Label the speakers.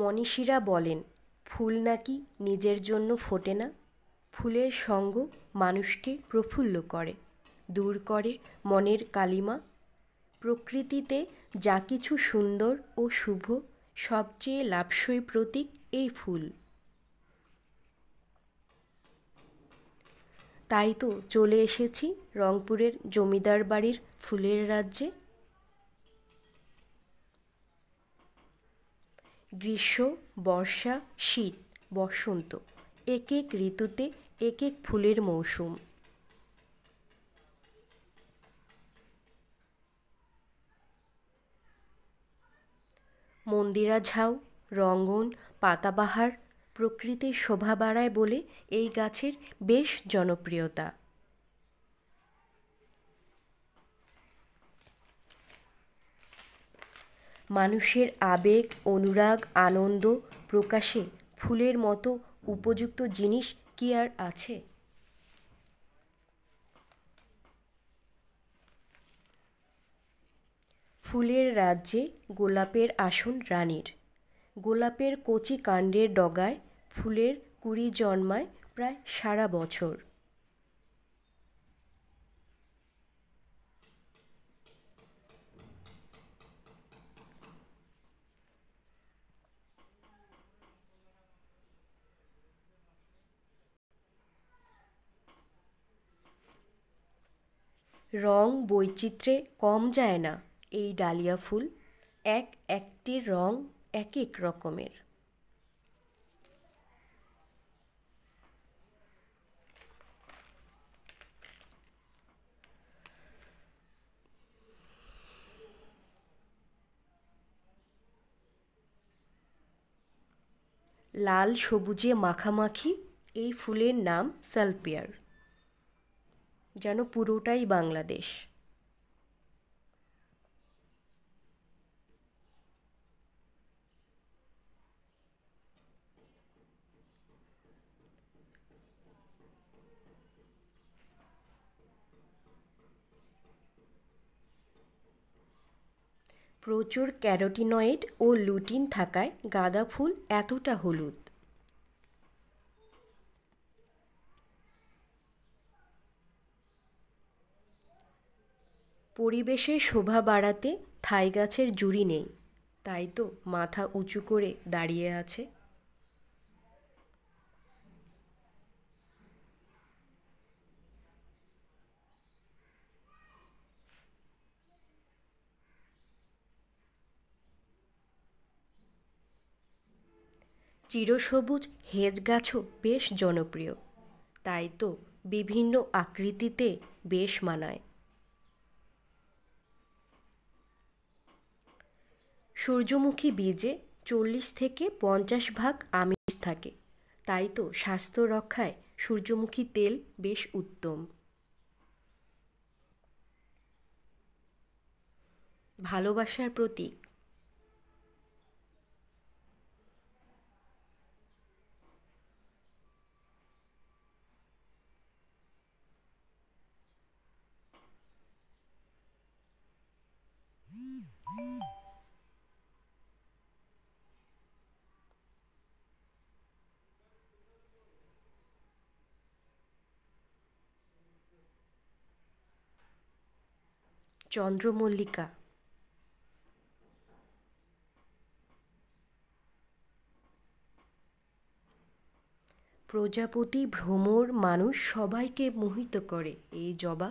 Speaker 1: মনীষীরা বলেন ফুল নাকি নিজের জন্য ফোটে না ফুলের সঙ্গ মানুষকে প্রফুল্ল করে দূর করে মনের কালিমা প্রকৃতিতে যা কিছু সুন্দর ও শুভ সবচেয়ে লাভসই প্রতীক এই ফুল তাই তো চলে এসেছি রংপুরের জমিদার বাড়ির ফুলের রাজ্যে গ্রীষ্ম বর্ষা শীত বসন্ত এক এক ঋতুতে এক এক ফুলের মৌসুম মন্দিরা ঝাউ রঙ্গন পাতাবাহার প্রকৃতির শোভা বাড়ায় বলে এই গাছের বেশ জনপ্রিয়তা মানুষের আবেগ অনুরাগ আনন্দ প্রকাশে ফুলের মতো উপযুক্ত জিনিস কি আর আছে ফুলের রাজ্যে গোলাপের আসন রানীর গোলাপের কচি কাণ্ডের ডগায় ফুলের কুড়ি জন্মায় প্রায় সারা বছর রং বৈচিত্র্যে কম যায় না এই ডালিয়া ফুল এক একটি রং এক এক রকমের লাল সবুজে মাখামাখি এই ফুলের নাম সালপিয়ার যেন পুরোটাই বাংলাদেশ প্রচুর ক্যারোটিনয়েড ও লুটিন থাকায় গাঁদা ফুল এতটা হলুদ পরিবেশের শোভা বাড়াতে থাই গাছের জুড়ি নেই তাই তো মাথা উঁচু করে দাঁড়িয়ে আছে চিরসবুজ হেজ গাছও বেশ জনপ্রিয় তাই তো বিভিন্ন আকৃতিতে বেশ মানায় সূর্যমুখী বীজে চল্লিশ থেকে পঞ্চাশ ভাগ আমিষ থাকে তাই তো স্বাস্থ্য রক্ষায় সূর্যমুখী তেল বেশ উত্তম ভালোবাসার প্রতীক Mm-hmm. চন্দ্রমল্লিকা প্রজাপতি ভ্রমর মানুষ সবাইকে মোহিত করে এই জবা